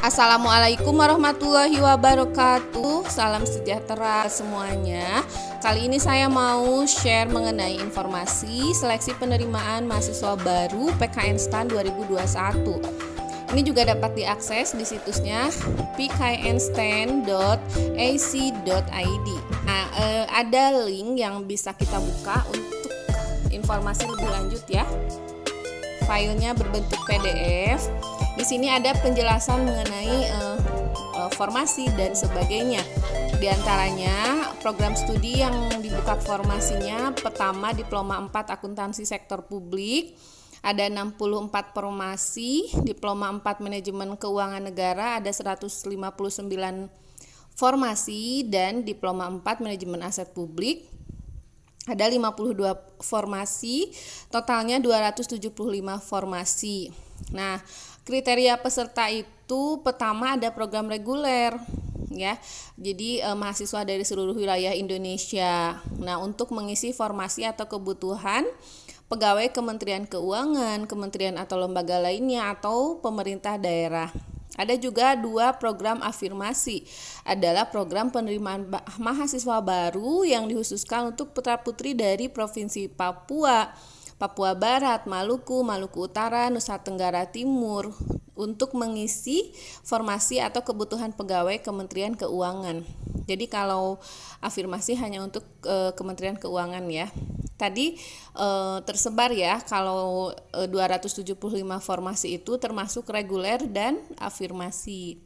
Assalamualaikum warahmatullahi wabarakatuh. Salam sejahtera semuanya. Kali ini saya mau share mengenai informasi seleksi penerimaan mahasiswa baru PKN STAN 2021. Ini juga dapat diakses di situsnya PKNStan.ac.id. Nah, eh, ada link yang bisa kita buka untuk informasi lebih lanjut ya. Filenya berbentuk PDF di sini ada penjelasan mengenai uh, uh, formasi dan sebagainya. Di antaranya program studi yang dibuka formasinya pertama diploma 4 akuntansi sektor publik ada 64 formasi, diploma 4 manajemen keuangan negara ada 159 formasi dan diploma 4 manajemen aset publik ada 52 formasi, totalnya 275 formasi. Nah, kriteria peserta itu pertama ada program reguler ya. Jadi eh, mahasiswa dari seluruh wilayah Indonesia. Nah, untuk mengisi formasi atau kebutuhan pegawai Kementerian Keuangan, kementerian atau lembaga lainnya atau pemerintah daerah. Ada juga dua program afirmasi, adalah program penerimaan mahasiswa baru yang dihususkan untuk putra-putri dari Provinsi Papua Papua Barat, Maluku, Maluku Utara, Nusa Tenggara Timur untuk mengisi formasi atau kebutuhan pegawai Kementerian Keuangan. Jadi kalau afirmasi hanya untuk e, Kementerian Keuangan ya. Tadi e, tersebar ya kalau e, eh, 275 formasi itu termasuk reguler dan afirmasi.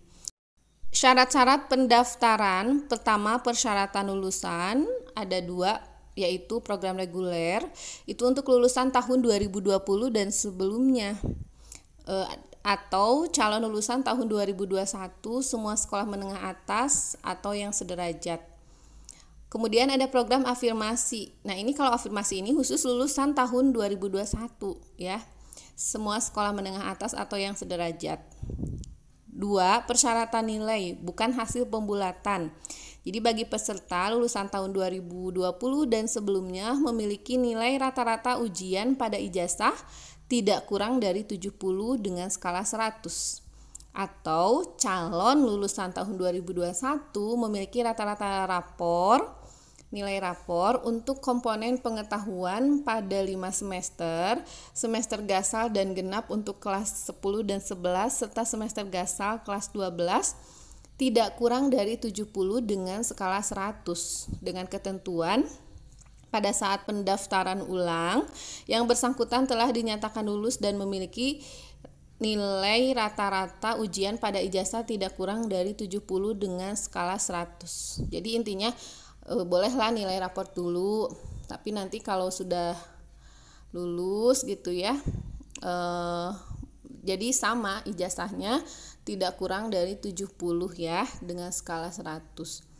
Syarat-syarat pendaftaran pertama persyaratan lulusan ada dua yaitu program reguler itu untuk lulusan tahun 2020 dan sebelumnya e, atau calon lulusan tahun 2021 semua sekolah menengah atas atau yang sederajat. Kemudian ada program afirmasi. Nah, ini kalau afirmasi ini khusus lulusan tahun 2021 ya. Semua sekolah menengah atas atau yang sederajat. 2. Persyaratan nilai, bukan hasil pembulatan. Jadi bagi peserta lulusan tahun 2020 dan sebelumnya memiliki nilai rata-rata ujian pada ijazah tidak kurang dari 70 dengan skala 100. Atau calon lulusan tahun 2021 memiliki rata-rata rapor nilai rapor untuk komponen pengetahuan pada 5 semester, semester gasal dan genap untuk kelas 10 dan 11 serta semester gasal kelas 12 tidak kurang dari 70 dengan skala 100 dengan ketentuan pada saat pendaftaran ulang yang bersangkutan telah dinyatakan lulus dan memiliki nilai rata-rata ujian pada ijazah tidak kurang dari 70 dengan skala 100. Jadi intinya e, bolehlah nilai raport dulu tapi nanti kalau sudah lulus gitu ya e, jadi sama ijazahnya tidak kurang dari 70 ya dengan skala 100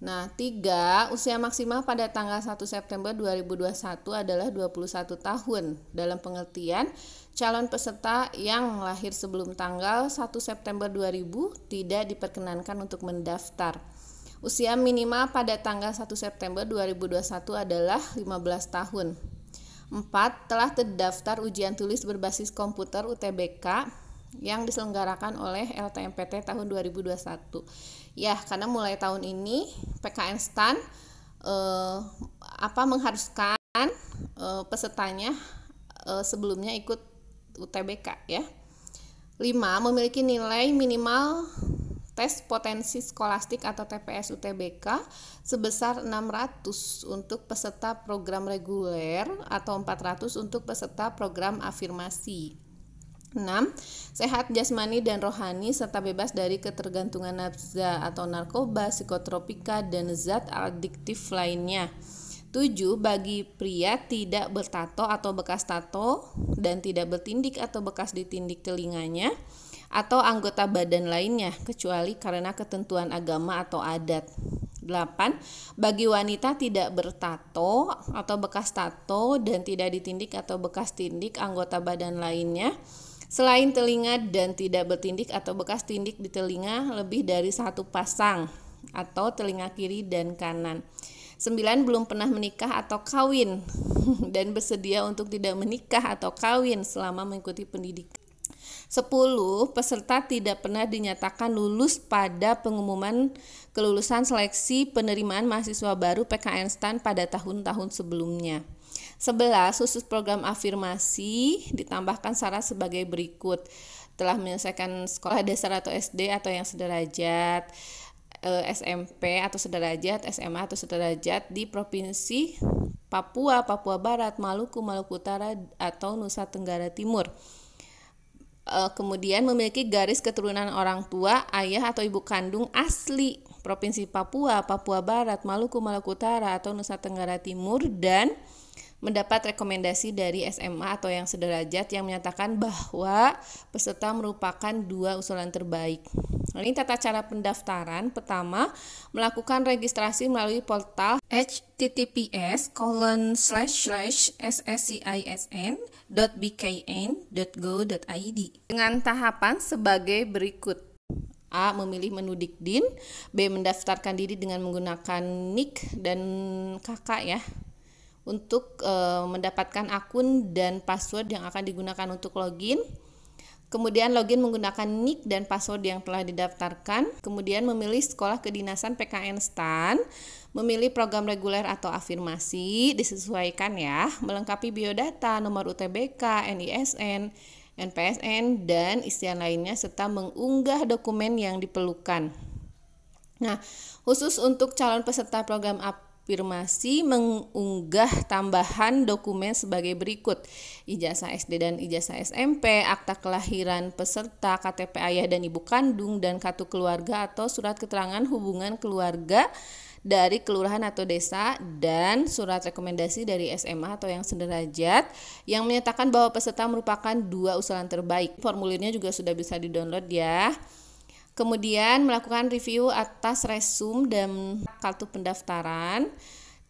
Nah, tiga usia maksimal pada tanggal 1 September 2021 adalah 21 tahun. Dalam pengertian, calon peserta yang lahir sebelum tanggal 1 September 2000 tidak diperkenankan untuk mendaftar. Usia minimal pada tanggal 1 September 2021 adalah 15 tahun. 4. Telah terdaftar ujian tulis berbasis komputer UTBK yang diselenggarakan oleh LTMPT tahun 2021. Ya, karena mulai tahun ini PKN STAN eh, apa mengharuskan eh, pesertanya eh, sebelumnya ikut UTBK ya. 5. Memiliki nilai minimal tes potensi skolastik atau TPS UTBK sebesar 600 untuk peserta program reguler atau 400 untuk peserta program afirmasi. 6. Sehat jasmani dan rohani serta bebas dari ketergantungan nafza atau narkoba, psikotropika, dan zat adiktif lainnya. 7. Bagi pria tidak bertato atau bekas tato dan tidak bertindik atau bekas ditindik telinganya atau anggota badan lainnya kecuali karena ketentuan agama atau adat. 8. Bagi wanita tidak bertato atau bekas tato dan tidak ditindik atau bekas tindik anggota badan lainnya selain telinga dan tidak bertindik atau bekas tindik di telinga lebih dari satu pasang atau telinga kiri dan kanan. 9. Belum pernah menikah atau kawin dan bersedia untuk tidak menikah atau kawin selama mengikuti pendidikan 10 peserta tidak pernah dinyatakan lulus pada pengumuman kelulusan seleksi penerimaan mahasiswa baru PKN STAN pada tahun-tahun sebelumnya. 11. Khusus program afirmasi ditambahkan syarat sebagai berikut. Telah menyelesaikan sekolah dasar atau SD atau yang sederajat, eh, SMP atau sederajat, SMA atau sederajat di provinsi Papua, Papua Barat, Maluku, Maluku Utara, atau Nusa Tenggara Timur Eh, kemudian memiliki garis keturunan orang tua, ayah atau ibu kandung asli Provinsi Papua, Papua Barat, Maluku, Maluku Utara atau Nusa Tenggara Timur dan mendapat rekomendasi dari SMA atau yang sederajat yang menyatakan bahwa peserta merupakan dua usulan terbaik. Nah, ini tata cara pendaftaran pertama melakukan registrasi melalui portal https colon slash slash sscisn.bkn.go.id dengan tahapan sebagai berikut. A. Memilih menu Dikdin B. Mendaftarkan diri dengan menggunakan nik dan kakak ya untuk uh, mendapatkan akun dan password yang akan digunakan untuk login. Kemudian login menggunakan nick dan password yang telah didaftarkan. Kemudian memilih sekolah kedinasan PKN STAN, memilih program reguler atau afirmasi, disesuaikan ya, melengkapi biodata, nomor UTBK, NISN, NPSN, dan isian lainnya serta mengunggah dokumen yang diperlukan. Nah, khusus untuk calon peserta program AP konfirmasi mengunggah tambahan dokumen sebagai berikut: ijazah SD dan ijazah SMP, akta kelahiran peserta, KTP ayah dan ibu kandung dan kartu keluarga atau surat keterangan hubungan keluarga dari kelurahan atau desa dan surat rekomendasi dari SMA atau yang sederajat yang menyatakan bahwa peserta merupakan dua usulan terbaik. Formulirnya juga sudah bisa di-download ya. Kemudian melakukan review atas resume dan kartu pendaftaran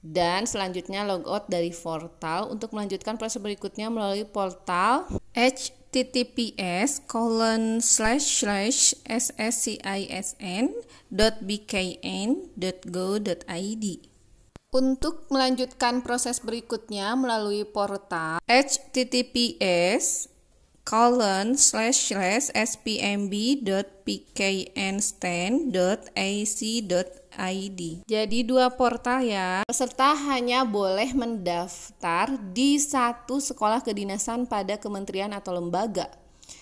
dan selanjutnya logout dari portal untuk melanjutkan proses berikutnya melalui portal https colon sscisn.bkn.go.id untuk melanjutkan proses berikutnya melalui portal https colon slash slash spmb.pknstand.ac.id. Jadi dua portal ya. Peserta hanya boleh mendaftar di satu sekolah kedinasan pada kementerian atau lembaga.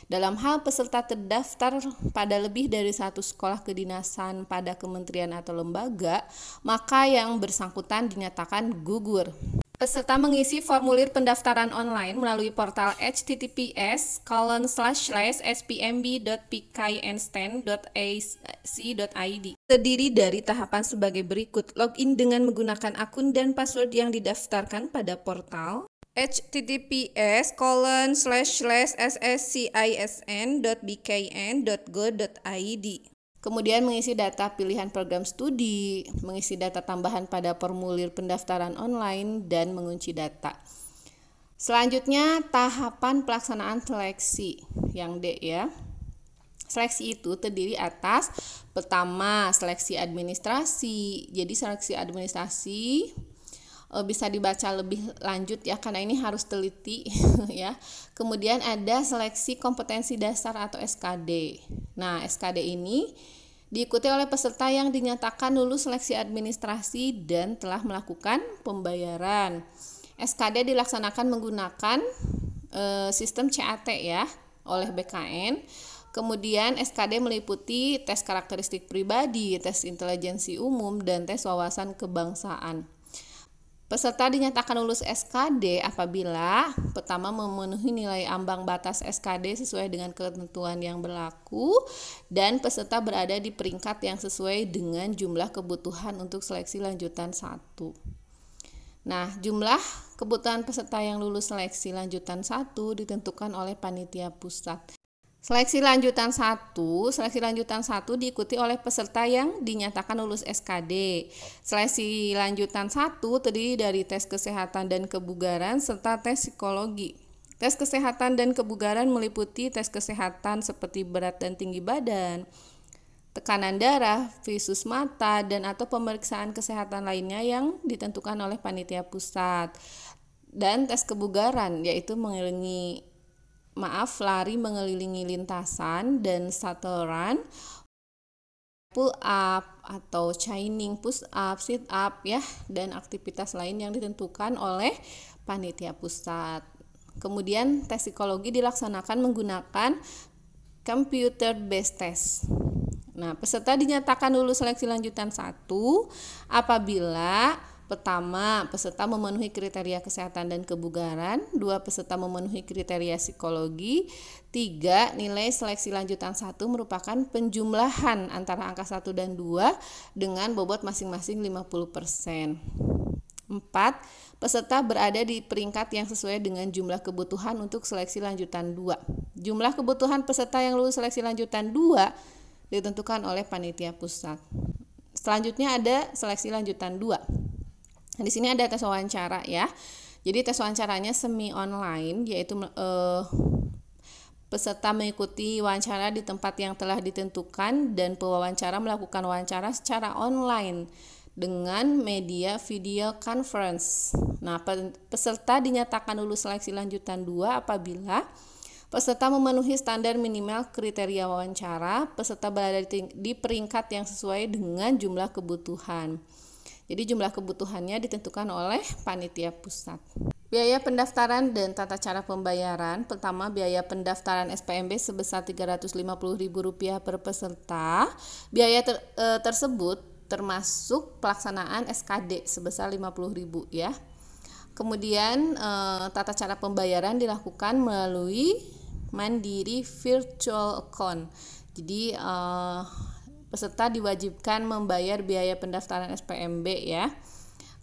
Dalam hal peserta terdaftar pada lebih dari satu sekolah kedinasan pada kementerian atau lembaga, maka yang bersangkutan dinyatakan gugur. Peserta mengisi formulir pendaftaran online melalui portal https colon slash slash spmb.pikaiandstand.ac.id terdiri dari tahapan sebagai berikut login dengan menggunakan akun dan password yang didaftarkan pada portal https colon slash slash sscisn.bkn.go.id Kemudian mengisi data pilihan program studi, mengisi data tambahan pada formulir pendaftaran online, dan mengunci data. Selanjutnya, tahapan pelaksanaan seleksi yang D ya. Seleksi itu terdiri atas pertama seleksi administrasi. Jadi seleksi administrasi e, bisa dibaca lebih lanjut ya karena ini harus teliti ya. Kemudian ada seleksi kompetensi dasar atau SKD. Nah, SKD ini diikuti oleh peserta yang dinyatakan lulus seleksi administrasi dan telah melakukan pembayaran. SKD dilaksanakan menggunakan e, sistem CAT ya oleh BKN. Kemudian SKD meliputi tes karakteristik pribadi, tes intelijensi umum, dan tes wawasan kebangsaan. Peserta dinyatakan lulus SKD apabila pertama memenuhi nilai ambang batas SKD sesuai dengan ketentuan yang berlaku dan peserta berada di peringkat yang sesuai dengan jumlah kebutuhan untuk seleksi lanjutan 1. Nah, jumlah kebutuhan peserta yang lulus seleksi lanjutan 1 ditentukan oleh panitia pusat Seleksi lanjutan 1, seleksi lanjutan 1 diikuti oleh peserta yang dinyatakan lulus SKD. Seleksi lanjutan 1 terdiri dari tes kesehatan dan kebugaran serta tes psikologi. Tes kesehatan dan kebugaran meliputi tes kesehatan seperti berat dan tinggi badan, tekanan darah, visus mata, dan atau pemeriksaan kesehatan lainnya yang ditentukan oleh panitia pusat. Dan tes kebugaran yaitu mengelilingi maaf lari mengelilingi lintasan dan shuttle run pull up atau shining push up sit up ya dan aktivitas lain yang ditentukan oleh panitia pusat kemudian tes psikologi dilaksanakan menggunakan computer based test nah peserta dinyatakan lulus seleksi lanjutan satu apabila Pertama, peserta memenuhi kriteria kesehatan dan kebugaran. Dua, peserta memenuhi kriteria psikologi. Tiga, nilai seleksi lanjutan satu merupakan penjumlahan antara angka satu dan dua dengan bobot masing-masing 50%. Empat, peserta berada di peringkat yang sesuai dengan jumlah kebutuhan untuk seleksi lanjutan dua. Jumlah kebutuhan peserta yang lulus seleksi lanjutan dua ditentukan oleh panitia pusat. Selanjutnya ada seleksi lanjutan dua Nah, di sini ada tes wawancara ya. Jadi tes wawancaranya semi online yaitu eh, peserta mengikuti wawancara di tempat yang telah ditentukan dan pewawancara melakukan wawancara secara online dengan media video conference. Nah, peserta dinyatakan lulus seleksi lanjutan 2 apabila peserta memenuhi standar minimal kriteria wawancara, peserta berada di, di peringkat yang sesuai dengan jumlah kebutuhan. Jadi jumlah kebutuhannya ditentukan oleh panitia pusat. Biaya pendaftaran dan tata cara pembayaran. Pertama, biaya pendaftaran SPMB sebesar Rp350.000 per peserta. Biaya ter, e, tersebut termasuk pelaksanaan SKD sebesar rp 50.000 ya. Kemudian e, tata cara pembayaran dilakukan melalui Mandiri Virtual Account. Jadi e, peserta diwajibkan membayar biaya pendaftaran SPMB ya.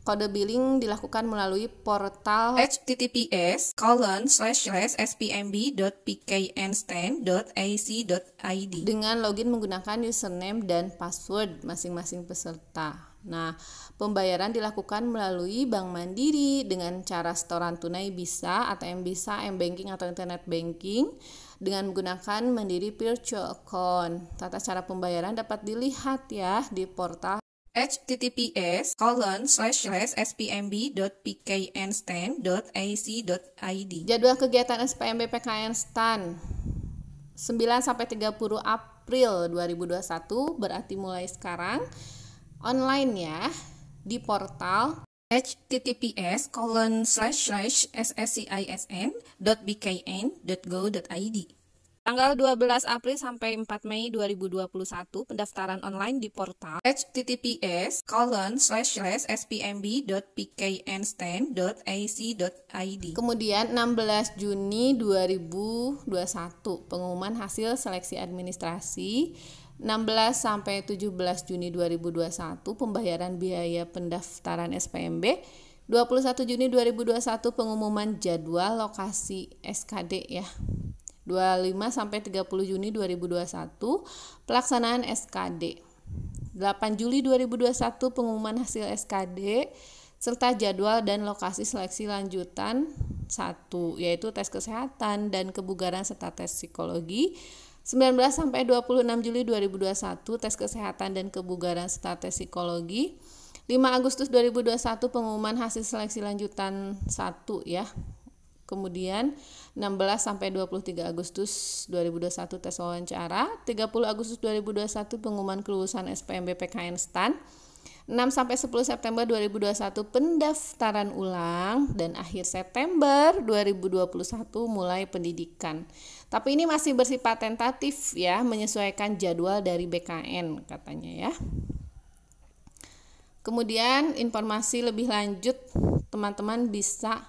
Kode billing dilakukan melalui portal https colon slash spmb.pknstand.ac.id dengan login menggunakan username dan password masing-masing peserta. Nah, pembayaran dilakukan melalui Bank Mandiri dengan cara setoran tunai bisa, ATM bisa, M-Banking atau Internet Banking dengan menggunakan mandiri virtual account. Tata cara pembayaran dapat dilihat ya di portal https colon slash slash spmb.pknstan.ac.id Jadwal kegiatan SPMB PKN STAN 9 30 April 2021 berarti mulai sekarang online ya di portal https colon slash slash sscisn.bkn.go.id Tanggal 12 April sampai 4 Mei 2021 pendaftaran online di portal https colon slash slash spmb.pknstand.ac.id Kemudian 16 Juni 2021 pengumuman hasil seleksi administrasi 16 sampai 17 Juni 2021 pembayaran biaya pendaftaran SPMB 21 Juni 2021 pengumuman jadwal lokasi SKD ya 25 sampai 30 Juni 2021 pelaksanaan SKD 8 Juli 2021 pengumuman hasil SKD serta jadwal dan lokasi seleksi lanjutan satu yaitu tes kesehatan dan kebugaran serta tes psikologi 19 sampai 26 Juli 2021 tes kesehatan dan kebugaran serta tes psikologi. 5 Agustus 2021 pengumuman hasil seleksi lanjutan 1 ya. Kemudian 16 sampai 23 Agustus 2021 tes wawancara, 30 Agustus 2021 pengumuman kelulusan SPMB PKN STAN. 6 sampai 10 September 2021 pendaftaran ulang dan akhir September 2021 mulai pendidikan. Tapi ini masih bersifat tentatif ya, menyesuaikan jadwal dari BKN katanya ya. Kemudian informasi lebih lanjut teman-teman bisa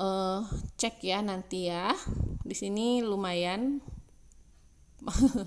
uh, cek ya nanti ya. Di sini lumayan